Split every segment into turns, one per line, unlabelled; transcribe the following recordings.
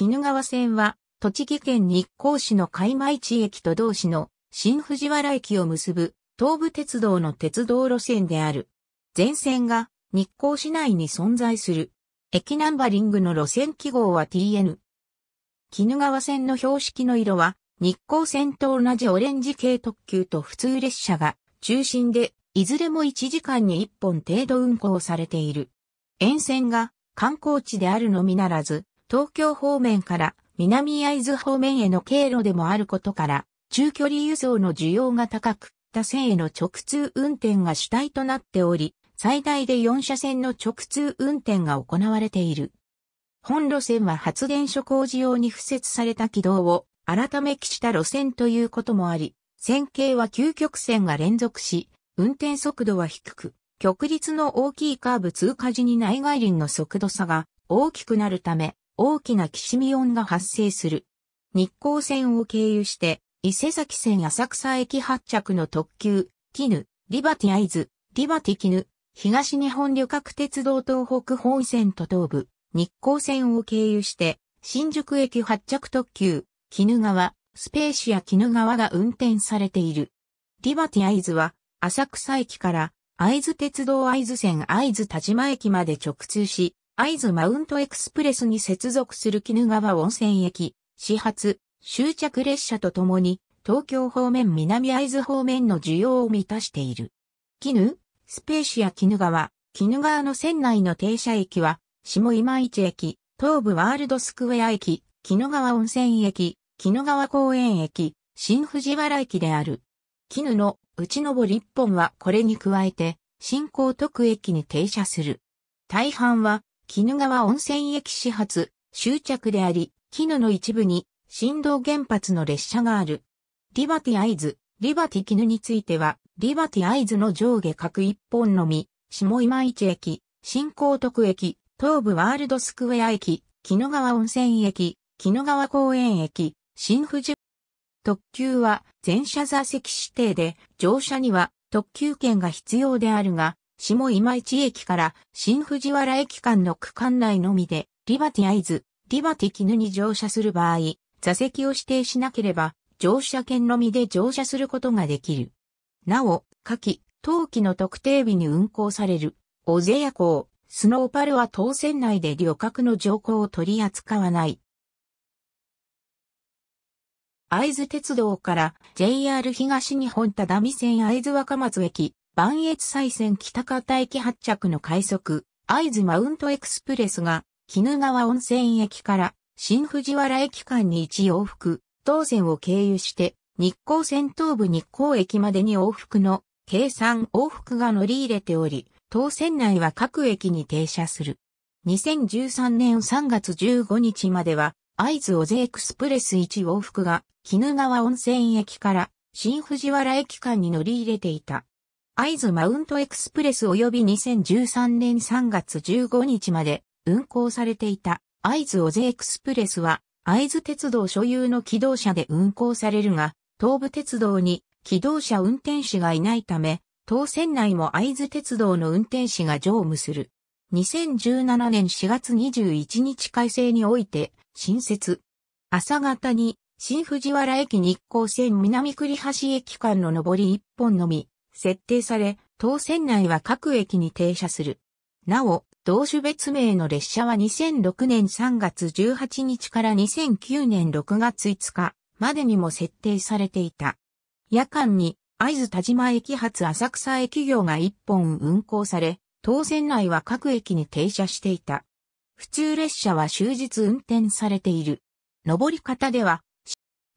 鬼怒川線は、栃木県日光市の海前地駅と同市の新藤原駅を結ぶ東武鉄道の鉄道路線である。全線が日光市内に存在する。駅ナンバリングの路線記号は TN。鬼怒川線の標識の色は日光線と同じオレンジ系特急と普通列車が中心でいずれも1時間に1本程度運行されている。沿線が観光地であるのみならず、東京方面から南会津方面への経路でもあることから、中距離輸送の需要が高く、他線への直通運転が主体となっており、最大で4車線の直通運転が行われている。本路線は発電所工事用に付設された軌道を改め起した路線ということもあり、線形は究極線が連続し、運転速度は低く、曲率の大きいカーブ通過時に内外輪の速度差が大きくなるため、大きなきしみ音が発生する。日光線を経由して、伊勢崎線浅草駅発着の特急、キヌ、リバティアイズ、リバティキヌ、東日本旅客鉄道東北本線と東部、日光線を経由して、新宿駅発着特急、キヌ川、スペーシアキヌ川が運転されている。リバティアイズは、浅草駅から、会津鉄道会津線会津田島駅まで直通し、会津マウントエクスプレスに接続する絹川温泉駅、始発、終着列車とともに、東京方面南会津方面の需要を満たしている。絹、スペーシア絹川、絹川の船内の停車駅は、下今市駅、東武ワールドスクエア駅、絹川温泉駅、絹川公園駅、新藤原駅である。絹の内上り一本はこれに加えて、新港徳駅に停車する。大半は鬼怒川温泉駅始発、終着であり、鬼怒の一部に、振動原発の列車がある。リバティアイズ、リバティ絹については、リバティアイズの上下各一本のみ、下今市駅、新高徳駅、東武ワールドスクウェア駅、木野川温泉駅、木野川公園駅、新富士。特急は全車座席指定で、乗車には特急券が必要であるが、下今市駅から新藤原駅間の区間内のみで、リバティアイズ、リバティ絹に乗車する場合、座席を指定しなければ、乗車券のみで乗車することができる。なお、下記、冬季の特定日に運行される、オゼ夜港、スノーパルは当選内で旅客の乗降を取り扱わない。会津鉄道から JR 東日本只見線会津若松駅、万越西線北方駅発着の快速、合津マウントエクスプレスが、鬼怒川温泉駅から新藤原駅間に1往復、東線を経由して、日光線東部日光駅までに往復の計算往復が乗り入れており、東線内は各駅に停車する。2013年3月15日までは、合津尾津エクスプレス1往復が、鬼怒川温泉駅から新藤原駅間に乗り入れていた。イズマウントエクスプレス及び2013年3月15日まで運行されていたイズオゼエクスプレスはイズ鉄道所有の機動車で運行されるが、東武鉄道に機動車運転士がいないため、当線内もイズ鉄道の運転士が乗務する。2017年4月21日改正において、新設。朝方に、新藤原駅日光線南栗橋駅間の上り1本のみ、設定され、当線内は各駅に停車する。なお、同種別名の列車は2006年3月18日から2009年6月5日までにも設定されていた。夜間に合津田島駅発浅草駅業が1本運行され、当線内は各駅に停車していた。普通列車は終日運転されている。上り方では、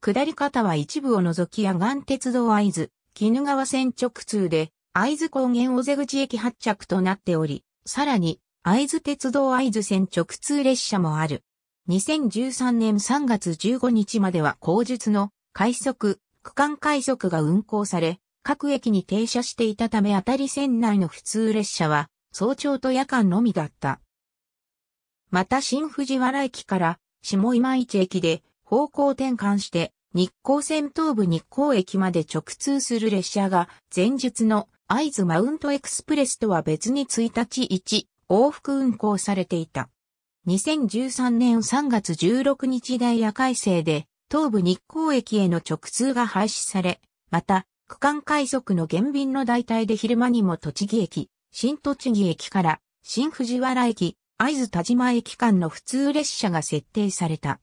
下り方は一部を除き野岸鉄道合津、鬼怒川線直通で、会津高原尾瀬口駅発着となっており、さらに、会津鉄道会津線直通列車もある。2013年3月15日までは後述の快速、区間快速が運行され、各駅に停車していたため当たり線内の普通列車は、早朝と夜間のみだった。また新藤原駅から下今市駅で方向転換して日光線東部日光駅まで直通する列車が、前述の合図マウントエクスプレスとは別に1日1往復運行されていた。2013年3月16日ダイヤ改正で、東武日光駅への直通が廃止され、また、区間快速の減便の代替で昼間にも栃木駅、新栃木駅から、新藤原駅、合図田島駅間の普通列車が設定された。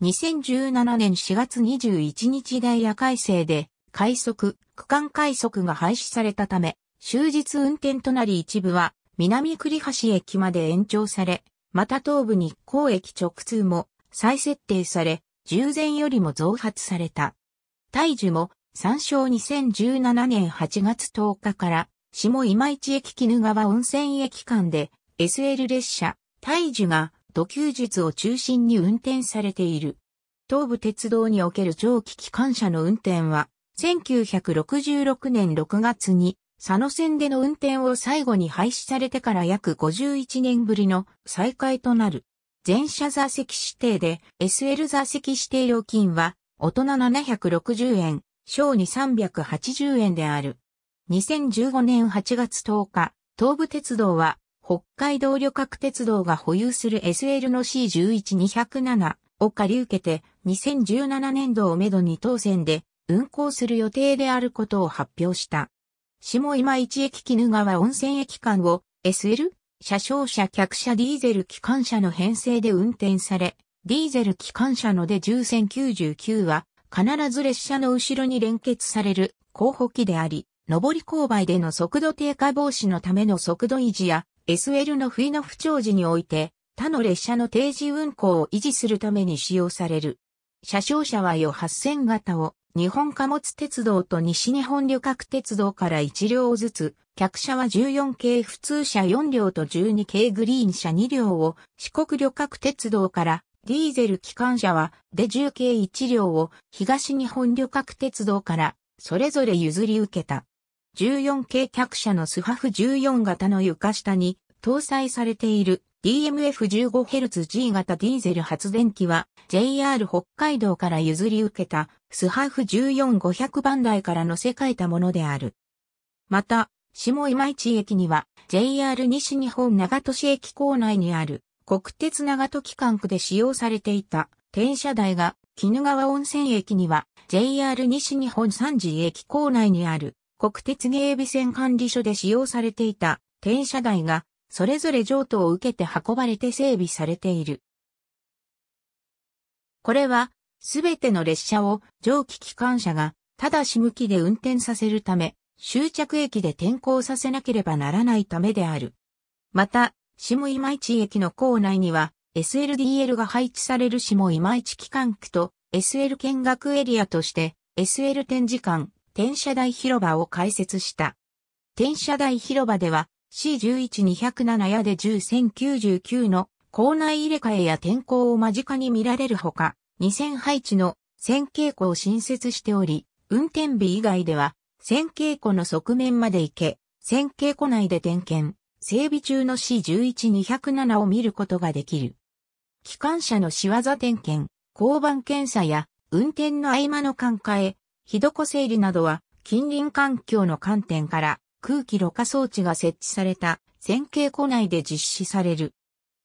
2017年4月21日ダイヤ改正で、快速、区間快速が廃止されたため、終日運転となり一部は、南栗橋駅まで延長され、また東部日光駅直通も再設定され、従前よりも増発された。大樹も、参照2017年8月10日から、下今市駅絹川温泉駅間で、SL 列車、大樹が土球術を中心に運転されている。東武鉄道における蒸気機関車の運転は、1966年6月に佐野線での運転を最後に廃止されてから約51年ぶりの再開となる。全車座席指定で SL 座席指定料金は大人760円、小に380円である。2015年8月10日、東武鉄道は北海道旅客鉄道が保有する SL の C11207 を借り受けて2017年度をめどに当選で運行する予定であることを発表した。下今市駅絹川温泉駅間を SL、車掌車客車ディーゼル機関車の編成で運転され、ディーゼル機関車ので10線99は必ず列車の後ろに連結される候補機であり、上り勾配での速度低下防止のための速度維持や SL の冬の不調時において、他の列車の定時運行を維持するために使用される。車掌車はよ8000型を日本貨物鉄道と西日本旅客鉄道から1両ずつ、客車は14系普通車4両と12系グリーン車2両を四国旅客鉄道からディーゼル機関車はで10系1両を東日本旅客鉄道からそれぞれ譲り受けた。14系客車のスハフ14型の床下に搭載されている DMF15Hz-G 型ディーゼル発電機は JR 北海道から譲り受けたスハフ14500番台から乗せ替えたものである。また、下今市駅には JR 西日本長都市駅構内にある国鉄長都機関区で使用されていた転車台が絹川温泉駅には JR 西日本三次駅構内にある国鉄芸備線管理所で使用されていた転車台が、それぞれ譲渡を受けて運ばれて整備されている。これは、すべての列車を蒸気機関車が、ただし向きで運転させるため、終着駅で転校させなければならないためである。また、下今市駅の構内には、SLDL が配置される下今市機関区と SL 見学エリアとして、SL 展示館、天車台広場を開設した。天車台広場では C11207 やで10099の校内入れ替えや天候を間近に見られるほか、2000配置の線稽古を新設しており、運転日以外では、線稽古の側面まで行け、線稽古内で点検、整備中の C11207 を見ることができる。機関車の仕業点検、交番検査や、運転の合間の換へ、ひどこ整理などは近隣環境の観点から空気ろ過装置が設置された線形庫内で実施される。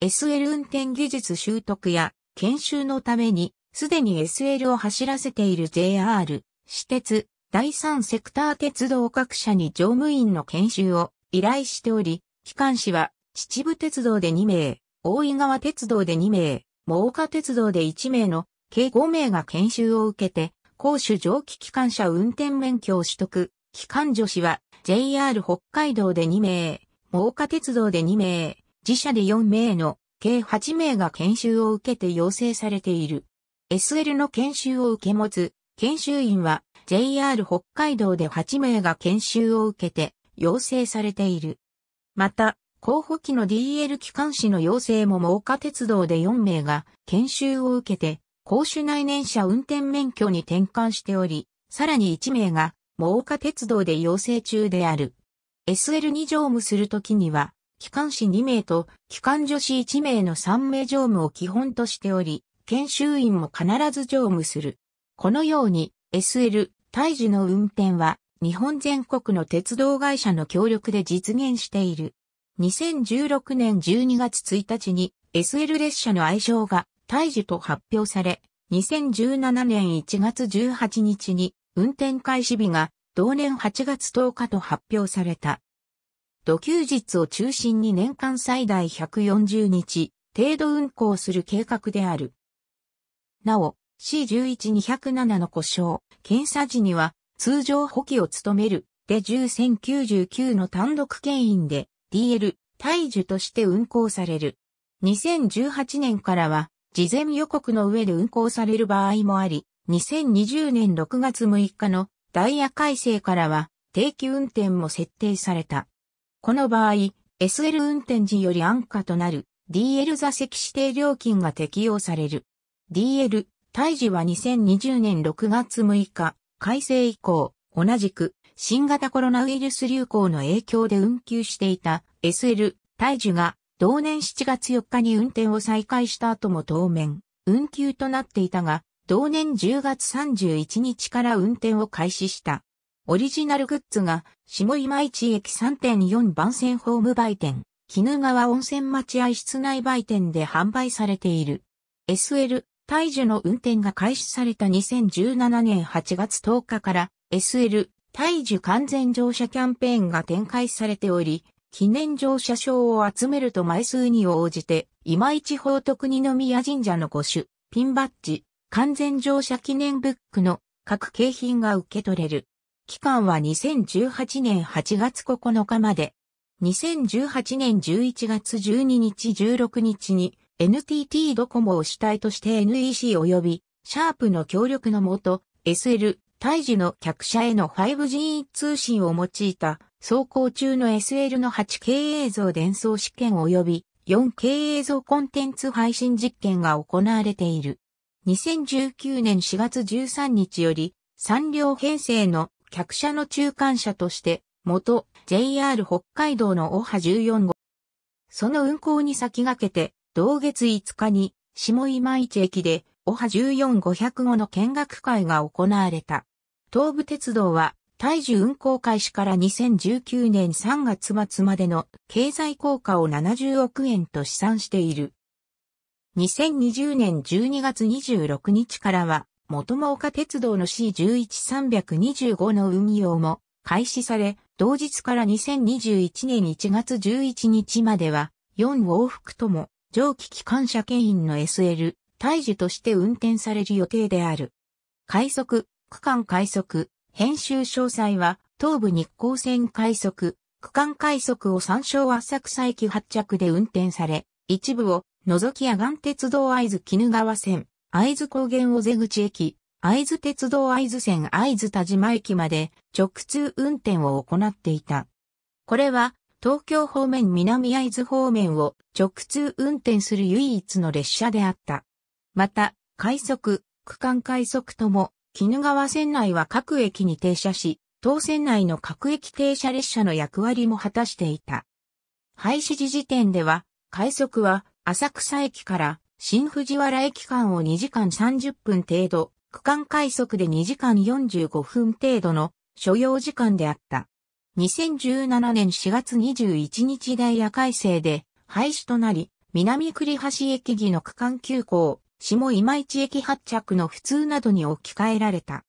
SL 運転技術習得や研修のためにすでに SL を走らせている JR、私鉄、第三セクター鉄道各社に乗務員の研修を依頼しており、機関士は秩父鉄道で2名、大井川鉄道で2名、真岡鉄道で1名の計5名が研修を受けて公主蒸気機関車運転免許を取得。機関助士は JR 北海道で2名、猛火鉄道で2名、自社で4名の計8名が研修を受けて要請されている。SL の研修を受け持つ研修員は JR 北海道で8名が研修を受けて要請されている。また、候補機の DL 機関士の要請も猛火鉄道で4名が研修を受けて公主内燃車運転免許に転換しており、さらに1名が、猛火鉄道で要請中である。SL に乗務するときには、機関士2名と機関助士1名の3名乗務を基本としており、研修員も必ず乗務する。このように SL、大樹の運転は日本全国の鉄道会社の協力で実現している。2016年12月1日に SL 列車の愛称が退治と発表され、2017年1月18日に運転開始日が同年8月10日と発表された。土休日を中心に年間最大140日程度運行する計画である。なお、C11207 の故障、検査時には通常補給を務めるで10099の単独牽引で DL、大樹として運行される。2018年からは事前予告の上で運行される場合もあり、2020年6月6日のダイヤ改正からは定期運転も設定された。この場合、SL 運転時より安価となる DL 座席指定料金が適用される。DL、胎児は2020年6月6日、改正以降、同じく新型コロナウイルス流行の影響で運休していた SL、胎児が同年7月4日に運転を再開した後も当面、運休となっていたが、同年10月31日から運転を開始した。オリジナルグッズが、下今市駅3.4番線ホーム売店、絹川温泉待合室内売店で販売されている。SL、大樹の運転が開始された2017年8月10日から、SL、大樹完全乗車キャンペーンが展開されており、記念乗車証を集めると枚数に応じて、今市法徳二宮神社の五種、ピンバッジ、完全乗車記念ブックの各景品が受け取れる。期間は2018年8月9日まで。2018年11月12日16日に NTT ドコモを主体として NEC 及びシャープの協力のもと SL 大児の客車への 5G 通信を用いた走行中の SL の 8K 映像伝送試験及び 4K 映像コンテンツ配信実験が行われている。2019年4月13日より、3両編成の客車の中間車として、元 JR 北海道のオハ14号。その運行に先駆けて、同月5日に、下今市駅で、オハ14505の見学会が行われた。東武鉄道は、大樹運行開始から2019年3月末までの経済効果を70億円と試算している。2020年12月26日からは、元も丘鉄道の C11325 の運用も開始され、同日から2021年1月11日までは、4往復とも、蒸気機関車牽引の SL、大樹として運転される予定である。快速、区間快速、編集詳細は、東武日光線快速、区間快速を参照浅草駅発着で運転され、一部を除きや岩鉄道会津絹川線、会津高原尾瀬口駅、会津鉄道会津線会津田島駅まで直通運転を行っていた。これは東京方面南会津方面を直通運転する唯一の列車であった。また、快速、区間快速とも絹川線内は各駅に停車し、当線内の各駅停車列車の役割も果たしていた。廃止時時点では、快速は浅草駅から新藤原駅間を2時間30分程度、区間快速で2時間45分程度の所要時間であった。2017年4月21日ダイヤ改正で廃止となり、南栗橋駅議の区間急行、下今市駅発着の普通などに置き換えられた。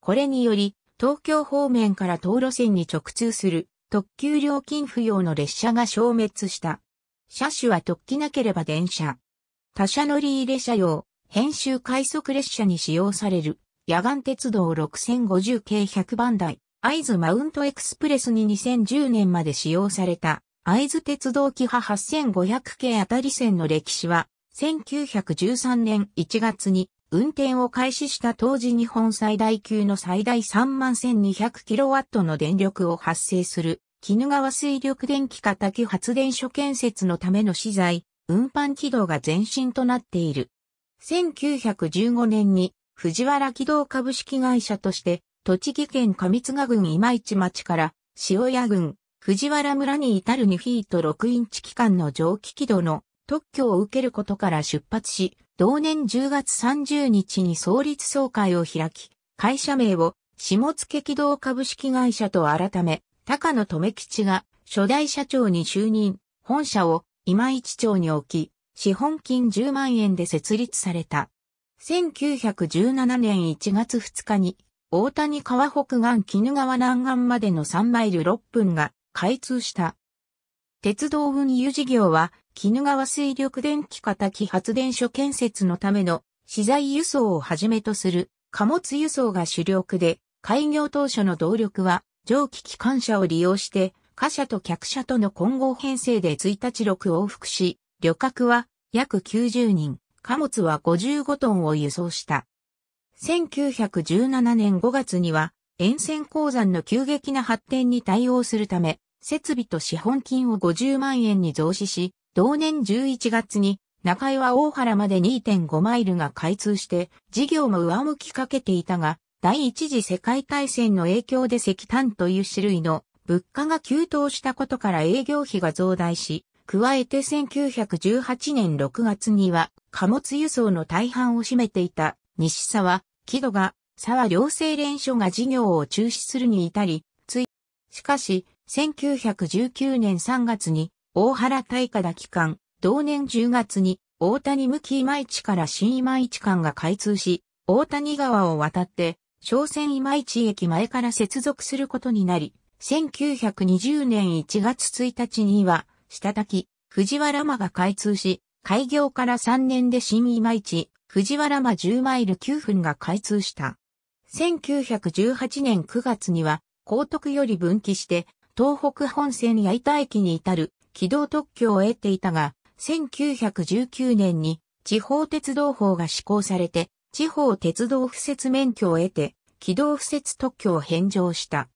これにより、東京方面から東路線に直通する特急料金不要の列車が消滅した。車種は特記なければ電車。他車乗り入れ車用、編集快速列車に使用される、野岸鉄道6050系100番台、合図マウントエクスプレスに2010年まで使用された、合図鉄道機派8500系あたり線の歴史は、1913年1月に運転を開始した当時日本最大級の最大3万 1200kW の電力を発生する、鬼怒川水力電気化滝発電所建設のための資材、運搬軌道が前進となっている。1915年に藤原軌道株式会社として、栃木県上津賀郡今市町から塩谷郡藤原村に至る2フィート6インチ期間の蒸気軌道の特許を受けることから出発し、同年10月30日に創立総会を開き、会社名を下津軌道株式会社と改め、高野留吉が初代社長に就任、本社を今市町に置き、資本金10万円で設立された。1917年1月2日に、大谷川北岸絹川南岸までの3マイル6分が開通した。鉄道運輸事業は鬼怒川水力電気型機発電所建設のための資材輸送をはじめとする貨物輸送が主力で、開業当初の動力は蒸気機関車を利用して、貨車と客車との混合編成で1日6往復し、旅客は約90人、貨物は55トンを輸送した。1917年5月には、沿線鉱山の急激な発展に対応するため、設備と資本金を50万円に増資し、同年11月に中岩大原まで2.5マイルが開通して事業も上向きかけていたが、第一次世界大戦の影響で石炭という種類の物価が急騰したことから営業費が増大し、加えて1918年6月には貨物輸送の大半を占めていた西沢、木戸が沢両精連所が事業を中止するに至り、つい、しかし1919年3月に大原大化田機関、同年10月に大谷向き今市から新今市間が開通し、大谷川を渡って、商船今市駅前から接続することになり、1920年1月1日には、下滝、藤原間が開通し、開業から3年で新今市、藤原間10マイル9分が開通した。1918年9月には、高徳より分岐して、東北本線矢板駅に至る軌道特許を得ていたが、1919年に地方鉄道法が施行されて、地方鉄道敷設免許を得て、軌道敷設特許を返上した。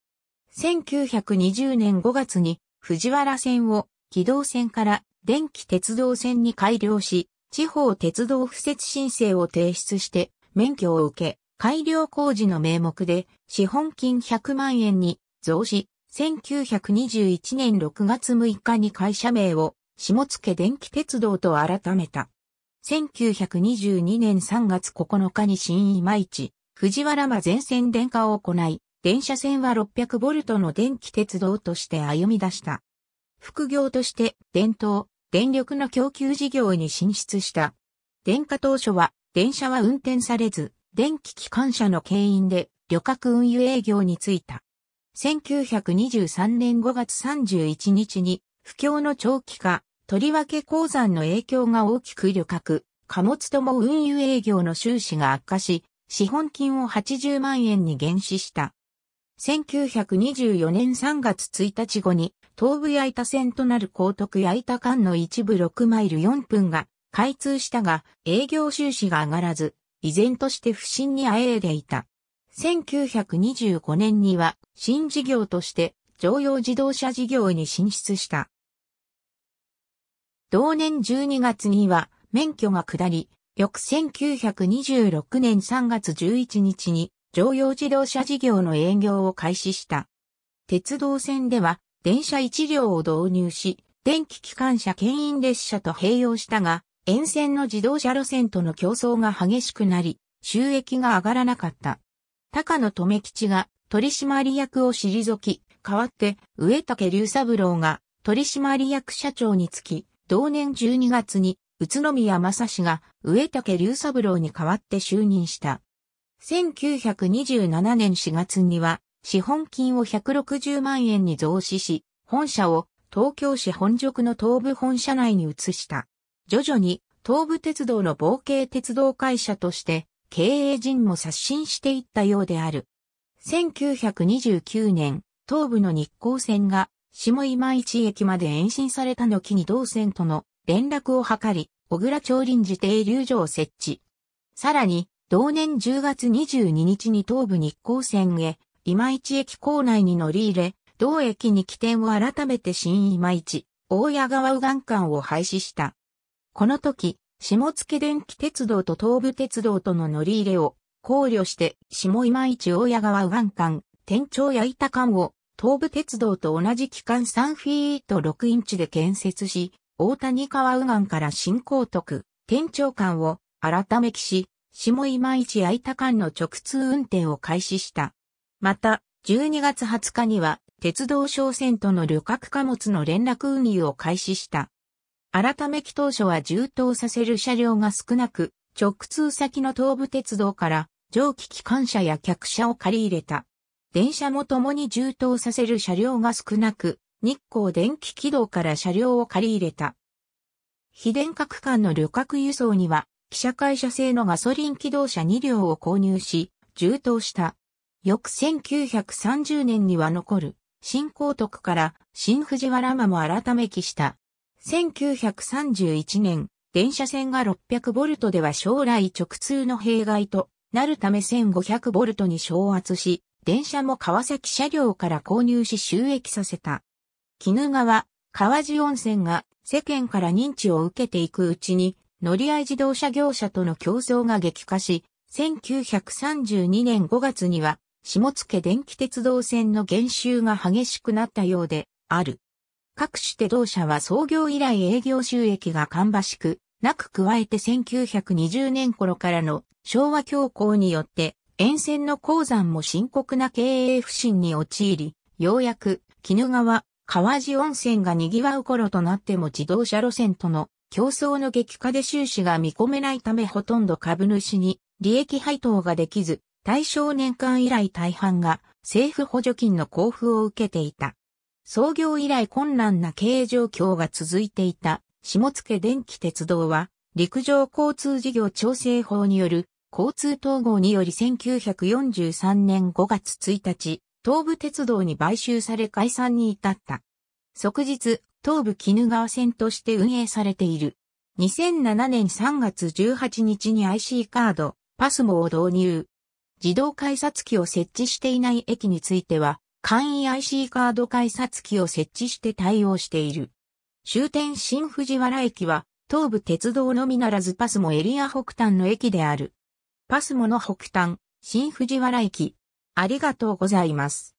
1920年5月に藤原線を軌道線から電気鉄道線に改良し、地方鉄道敷設申請を提出して免許を受け、改良工事の名目で資本金100万円に増資、1921年6月6日に会社名を下野電気鉄道と改めた。1922年3月9日に新今市、藤原間全線電化を行い、電車線は600ボルトの電気鉄道として歩み出した。副業として伝統、電力の供給事業に進出した。電化当初は電車は運転されず、電気機関車の牽引で旅客運輸営業に就いた。1923年5月31日に不況の長期化、とりわけ鉱山の影響が大きく旅客、貨物とも運輸営業の収支が悪化し、資本金を80万円に減資した。1924年3月1日後に、東部八板線となる高徳八板間の一部6マイル4分が開通したが、営業収支が上がらず、依然として不振にあえいでいた。1925年には新事業として乗用自動車事業に進出した。同年12月には免許が下り、翌1926年3月11日に乗用自動車事業の営業を開始した。鉄道線では電車1両を導入し、電気機関車牽引列車と併用したが、沿線の自動車路線との競争が激しくなり、収益が上がらなかった。高野留吉が取締役を退き、代わって植竹龍三郎が取締役社長につき、同年12月に宇都宮正氏が植竹龍三郎に代わって就任した。1927年4月には資本金を160万円に増資し、本社を東京市本宿の東部本社内に移した。徐々に東部鉄道の冒険鉄道会社として経営陣も刷新していったようである。1929年、東部の日光線が下今市駅まで延伸されたのきに同線との連絡を図り、小倉町臨時停留所を設置。さらに、同年10月22日に東武日光線へ、今市駅構内に乗り入れ、同駅に起点を改めて新今市、大谷川右岸間を廃止した。この時、下野電気鉄道と東武鉄道との乗り入れを考慮して、下今市大谷川湾間、天長矢板間を東武鉄道と同じ期間3フィート6インチで建設し、大谷川右岸から新港徳、天長間を改めきし、下今市矢板間の直通運転を開始した。また、12月20日には、鉄道商船との旅客貨物の連絡運輸を開始した。改め期当初は充当させる車両が少なく、直通先の東武鉄道から蒸気機関車や客車を借り入れた。電車も共に充当させる車両が少なく、日光電気軌道から車両を借り入れた。非電化区間の旅客輸送には、汽車会社製のガソリン機動車2両を購入し、充当した。翌1930年には残る、新高徳から新藤原間も改め期した。1931年、電車線が6 0 0トでは将来直通の弊害となるため1 5 0 0トに昇圧し、電車も川崎車両から購入し収益させた。絹川、川地温泉が世間から認知を受けていくうちに、乗り合い自動車業者との競争が激化し、1932年5月には、下野電気鉄道線の減収が激しくなったようである。各種手動車は創業以来営業収益が芳しく、なく加えて1920年頃からの昭和恐慌によって、沿線の鉱山も深刻な経営不振に陥り、ようやく、鬼怒川、川路温泉が賑わう頃となっても自動車路線との競争の激化で収支が見込めないためほとんど株主に利益配当ができず、対象年間以来大半が政府補助金の交付を受けていた。創業以来困難な経営状況が続いていた下野電気鉄道は陸上交通事業調整法による交通統合により1943年5月1日、東武鉄道に買収され解散に至った。即日、東武絹川線として運営されている。2007年3月18日に IC カード、パスモを導入。自動改札機を設置していない駅については、簡易 IC カード改札機を設置して対応している。終点新藤原駅は、東武鉄道のみならずパスモエリア北端の駅である。パスモの北端、新藤原駅。ありがとうございます。